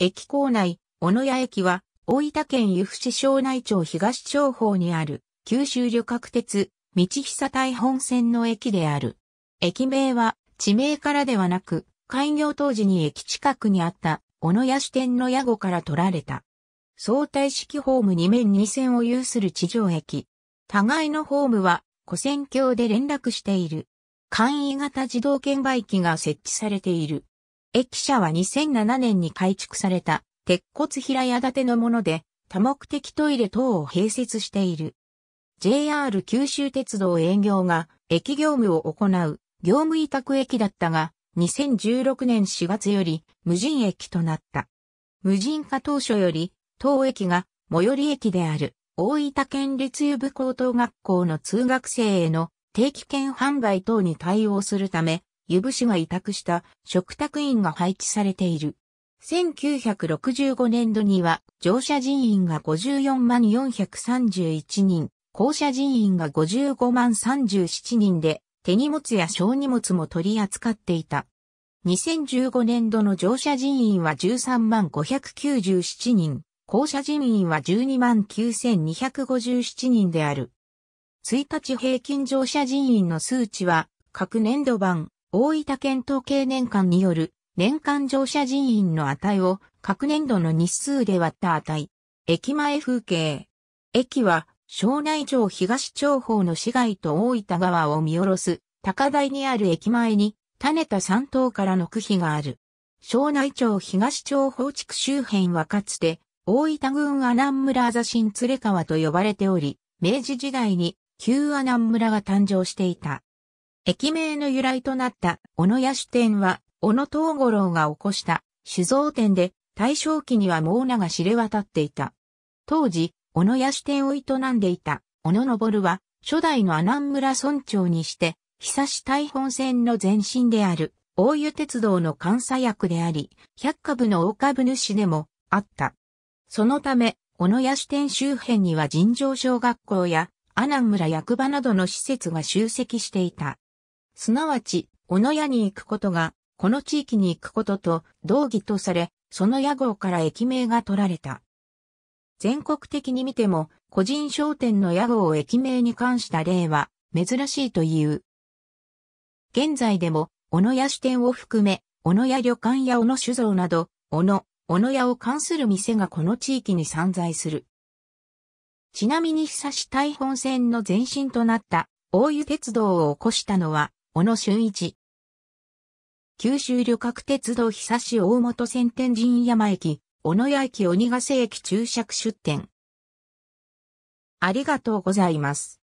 駅構内、小野屋駅は、大分県由布市庄内町東町方にある、九州旅客鉄、道久大本線の駅である。駅名は、地名からではなく、開業当時に駅近くにあった、小野屋支店の屋号から取られた。相対式ホーム2面2線を有する地上駅。互いのホームは、古線橋で連絡している。簡易型自動券売機が設置されている。駅舎は2007年に改築された鉄骨平屋建てのもので多目的トイレ等を併設している。JR 九州鉄道営業が駅業務を行う業務委託駅だったが2016年4月より無人駅となった。無人化当初より当駅が最寄り駅である大分県立湯部高等学校の通学生への定期券販売等に対応するため、湯布市が委託した食卓員が配置されている。1965年度には乗車人員が54万431人、降車人員が55万37人で手荷物や小荷物も取り扱っていた。2015年度の乗車人員は13万597人、降車人員は12万9257人である。1日平均乗車人員の数値は各年度版大分県統計年間による年間乗車人員の値を各年度の日数で割った値。駅前風景。駅は、庄内町東町方の市街と大分川を見下ろす高台にある駅前に、種田三島からの区比がある。庄内町東町方地区周辺はかつて、大分郡阿南村座新連川と呼ばれており、明治時代に旧阿南村が誕生していた。駅名の由来となった小野屋酒店は、小野東五郎が起こした酒造店で、大正期には猛名が知れ渡っていた。当時、小野屋酒店を営んでいた小野昇は、初代の阿南村村長にして、久し大本線の前身である、大湯鉄道の監査役であり、百株の大株主でもあった。そのため、小野屋支店周辺には尋常小学校や、阿南村役場などの施設が集積していた。すなわち、小野屋に行くことが、この地域に行くことと同義とされ、その屋号から駅名が取られた。全国的に見ても、個人商店の屋号を駅名に関した例は、珍しいという。現在でも、小野屋支店を含め、小野屋旅館や小野酒造など、小野、小野屋を関する店がこの地域に散在する。ちなみに久し大本線の前身となった大湯鉄道を起こしたのは小野俊一。九州旅客鉄道久し大本線天神山駅、小野屋駅鬼ヶ瀬駅注釈出店。ありがとうございます。